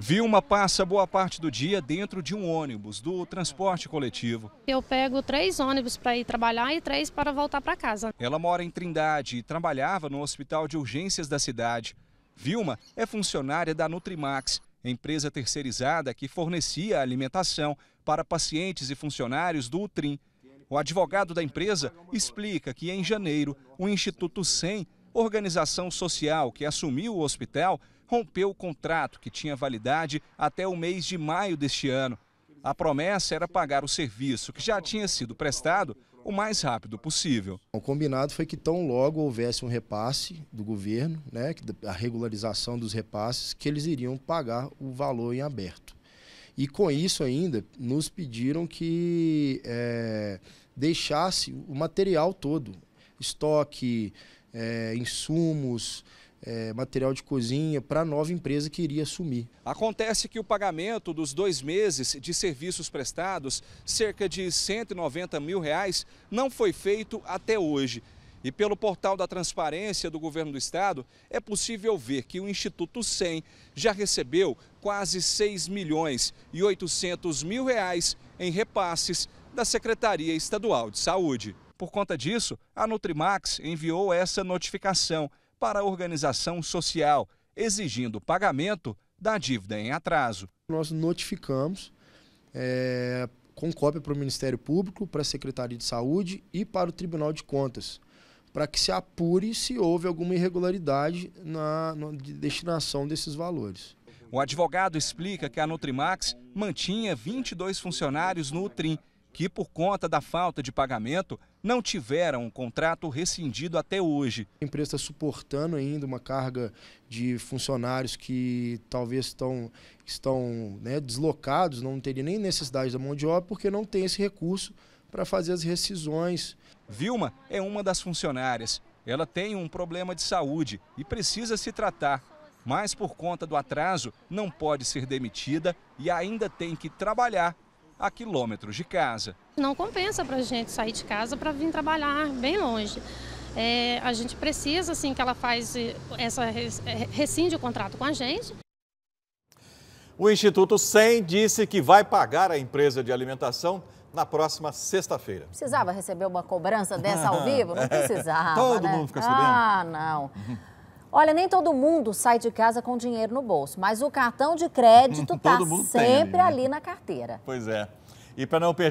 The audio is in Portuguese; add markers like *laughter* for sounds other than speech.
Vilma passa boa parte do dia dentro de um ônibus do transporte coletivo. Eu pego três ônibus para ir trabalhar e três para voltar para casa. Ela mora em Trindade e trabalhava no hospital de urgências da cidade. Vilma é funcionária da Nutrimax, empresa terceirizada que fornecia alimentação para pacientes e funcionários do Utrim. O advogado da empresa explica que em janeiro, o Instituto Sem, organização social que assumiu o hospital, rompeu o contrato que tinha validade até o mês de maio deste ano. A promessa era pagar o serviço que já tinha sido prestado o mais rápido possível. O combinado foi que tão logo houvesse um repasse do governo, né, a regularização dos repasses, que eles iriam pagar o valor em aberto. E com isso ainda nos pediram que é, deixasse o material todo, estoque, é, insumos, é, material de cozinha para a nova empresa que iria assumir. Acontece que o pagamento dos dois meses de serviços prestados, cerca de 190 mil reais, não foi feito até hoje. E pelo portal da transparência do governo do estado, é possível ver que o Instituto 100 já recebeu quase 6 milhões e 800 mil reais em repasses da Secretaria Estadual de Saúde. Por conta disso, a Nutrimax enviou essa notificação para a organização social, exigindo pagamento da dívida em atraso. Nós notificamos é, com cópia para o Ministério Público, para a Secretaria de Saúde e para o Tribunal de Contas, para que se apure se houve alguma irregularidade na, na destinação desses valores. O advogado explica que a Nutrimax mantinha 22 funcionários no Utrim que, por conta da falta de pagamento, não tiveram um contrato rescindido até hoje. A empresa está suportando ainda uma carga de funcionários que talvez estão, estão né, deslocados, não teria nem necessidade da mão de obra, porque não tem esse recurso para fazer as rescisões. Vilma é uma das funcionárias. Ela tem um problema de saúde e precisa se tratar. Mas por conta do atraso, não pode ser demitida e ainda tem que trabalhar a quilômetros de casa. Não compensa para a gente sair de casa para vir trabalhar bem longe. É, a gente precisa, assim, que ela faz essa é, rescinde o contrato com a gente. O Instituto 100 disse que vai pagar a empresa de alimentação na próxima sexta-feira. Precisava receber uma cobrança dessa ao *laughs* vivo? Não é, precisava. Todo né? mundo fica sabendo. Ah, não. Uhum. Olha, nem todo mundo sai de casa com dinheiro no bolso, mas o cartão de crédito está *laughs* sempre tem, né? ali na carteira. Pois é. E para não perder